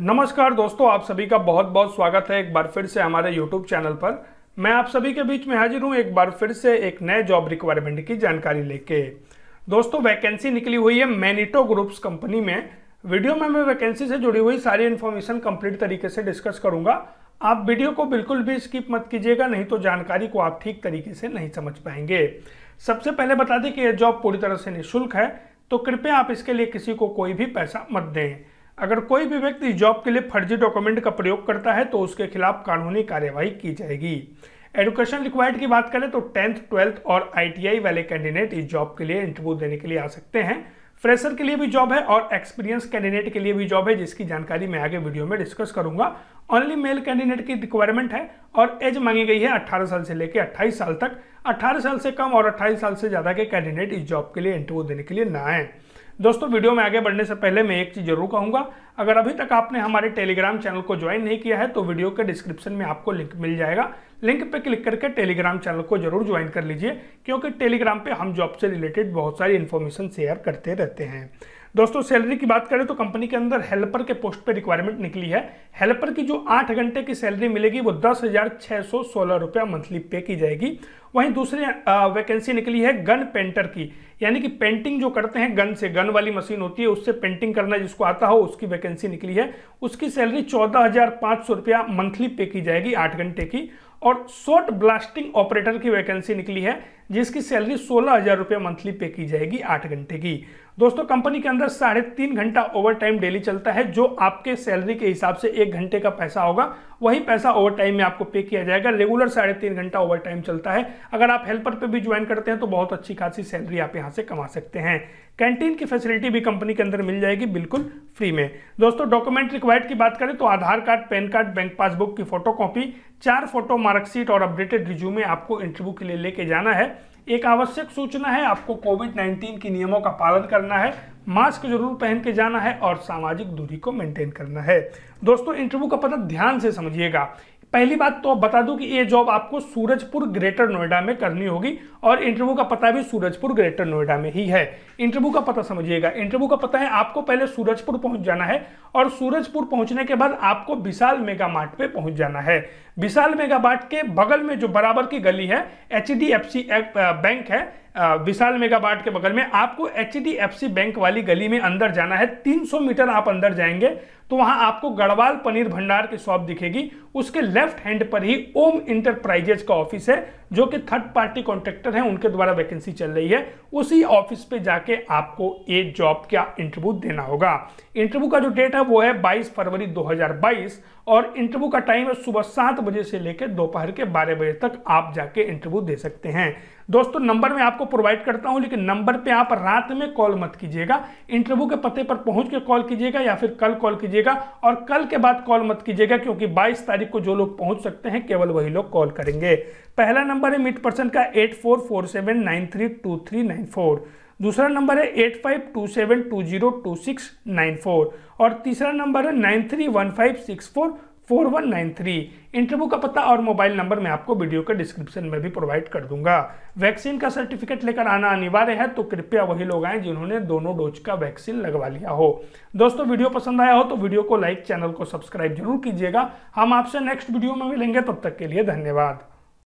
नमस्कार दोस्तों आप सभी का बहुत बहुत स्वागत है एक बार फिर से हमारे यूट्यूब चैनल पर मैं आप सभी के बीच में हाजिर हूं एक बार फिर से एक नए जॉब रिक्वायरमेंट की जानकारी लेके दोस्तों वैकेंसी निकली हुई है मैनिटो ग्रुप्स कंपनी में वीडियो में मैं वैकेंसी से जुड़ी हुई सारी इन्फॉर्मेशन कंप्लीट तरीके से डिस्कस करूंगा आप वीडियो को बिल्कुल भी स्किप मत कीजिएगा नहीं तो जानकारी को आप ठीक तरीके से नहीं समझ पाएंगे सबसे पहले बता दें कि यह जॉब पूरी तरह से निःशुल्क है तो कृपया आप इसके लिए किसी को कोई भी पैसा मत दें अगर कोई भी व्यक्ति इस जॉब के लिए फर्जी डॉक्यूमेंट का प्रयोग करता है तो उसके खिलाफ कानूनी कार्यवाही की जाएगी एडुकेशन रिक्वायर्ड की बात करें तो टेंथ ट्वेल्थ और आईटीआई वाले कैंडिडेट इस जॉब के लिए इंटरव्यू देने के लिए आ सकते हैं फ्रेशर के लिए भी जॉब है और एक्सपीरियंस कैंडिडेट के लिए भी जॉब है जिसकी जानकारी मैं आगे वीडियो में डिस्कस करूंगा ओनली मेल कैंडिडेट की रिक्वायरमेंट है और एज मांगी गई है 18 साल से लेकर 28 साल तक 18 साल से कम और 28 साल से ज़्यादा के कैंडिडेट इस जॉब के लिए इंटरव्यू देने के लिए ना आए दोस्तों वीडियो में आगे बढ़ने से पहले मैं एक चीज़ जरूर कहूँगा अगर अभी तक आपने हमारे टेलीग्राम चैनल को ज्वाइन नहीं किया है तो वीडियो के डिस्क्रिप्शन में आपको लिंक मिल जाएगा लिंक पर क्लिक करके टेलीग्राम चैनल को जरूर ज्वाइन कर लीजिए क्योंकि टेलीग्राम पर हम जॉब से रिलेटेड बहुत सारी इन्फॉर्मेशन शेयर करते रहते हैं दोस्तों सैलरी की बात करें तो कंपनी के अंदर हेल्पर के पोस्ट पे रिक्वायरमेंट निकली है हेल्पर की जो आठ घंटे की सैलरी मिलेगी वो दस हजार छह सौ सोलह रुपया मंथली पे की जाएगी वहीं दूसरी वैकेंसी निकली है गन पेंटर की यानी कि पेंटिंग जो करते हैं गन से गन वाली मशीन होती है उससे पेंटिंग करना जिसको आता हो उसकी वैकेंसी निकली है उसकी सैलरी चौदह हजार सौ रुपया मंथली पे की जाएगी आठ घंटे की और शॉर्ट ब्लास्टिंग ऑपरेटर की वैकेंसी निकली है जिसकी सैलरी सोलह हज़ार रुपये मंथली पे की जाएगी आठ घंटे की दोस्तों कंपनी के अंदर साढ़े तीन घंटा ओवर टाइम डेली चलता है जो आपके सैलरी के हिसाब से एक घंटे का पैसा होगा वही पैसा ओवर टाइम में आपको पे किया जाएगा रेगुलर साढ़े तीन घंटा ओवर टाइम चलता है अगर आप हेल्पर पे भी ज्वाइन करते हैं तो बहुत अच्छी खासी सैलरी आप यहाँ से कमा सकते हैं कैंटीन की फैसिलिटी भी कंपनी के अंदर मिल जाएगी बिल्कुल फ्री में दोस्तों डॉक्यूमेंट रिक्वायर्ड की बात करें तो Aadhaar card pan card bank passbook की फोटोकॉपी चार फोटो मार्कशीट और अपडेटेड रिज्यूमे आपको इंटरव्यू के लिए लेके जाना है एक आवश्यक सूचना है आपको कोविड 19 के नियमों का पालन करना है मास्क जरूर पहन के जाना है और सामाजिक दूरी को मेंटेन करना है दोस्तों इंटरव्यू का पता ध्यान से समझिएगा पहली बात तो बता दूं कि ये जॉब आपको सूरजपुर ग्रेटर नोएडा में करनी होगी और इंटरव्यू का पता भी सूरजपुर ग्रेटर नोएडा में ही है इंटरव्यू का पता समझिएगा इंटरव्यू का पता है आपको पहले सूरजपुर पहुंच जाना है और सूरजपुर पहुंचने के बाद आपको विशाल मेगा मार्ट पर पहुंच जाना है विशाल मेगा मार्ट के बगल में जो बराबर की गली है एच बैंक है विशाल मेगा मार्ट के बगल में आपको एच बैंक वाली गली में अंदर जाना है तीन मीटर आप अंदर जाएंगे तो वहां आपको गढ़वाल पनीर भंडार की शॉप दिखेगी उसके लेफ्ट हैंड पर ही ओम इंटरप्राइजेज का ऑफिस है जो कि थर्ड पार्टी कॉन्ट्रैक्टर है उनके द्वारा वैकेंसी चल रही है उसी ऑफिस पे जाके आपको ये जॉब का इंटरव्यू देना होगा इंटरव्यू का जो डेट है वो है बाईस फरवरी दो और इंटरव्यू का टाइम है सुबह सात बजे से लेकर दोपहर के बारह बजे तक आप जाके इंटरव्यू दे सकते हैं दोस्तों नंबर मैं आपको प्रोवाइड करता हूं लेकिन नंबर पर आप रात में कॉल मत कीजिएगा इंटरव्यू के पते पर पहुंच के कॉल कीजिएगा या फिर कल कॉल कीजिएगा और कल के बाद कॉल मत कीजिएगा क्योंकि बाईस तारीख को जो लोग पहुंच सकते हैं केवल वही लोग कॉल करेंगे पहला नंबर है मिड पर्सन का eight four four seven nine three two three nine four दूसरा नंबर है eight five two seven two zero two six nine four और तीसरा नंबर है nine three one five six four four one nine three interview का पता और mobile number मैं आपको वीडियो के डिस्क्रिप्शन में भी प्रोवाइड कर दूंगा वैक्सीन का सर्टिफिकेट लेकर आना अनिवार्य है तो कृपया वही लोग आए जिन्होंने दोनों डोज का वैक्सीन लगवा लिया हो दोस्तों वीडियो पसंद आया हो तो वीडियो को लाइक चैनल को सब्सक्राइब जरूर कीजिएगा हम आपसे नेक्स्ट वीडियो में मिलेंगे तब तक के लिए धन्यवाद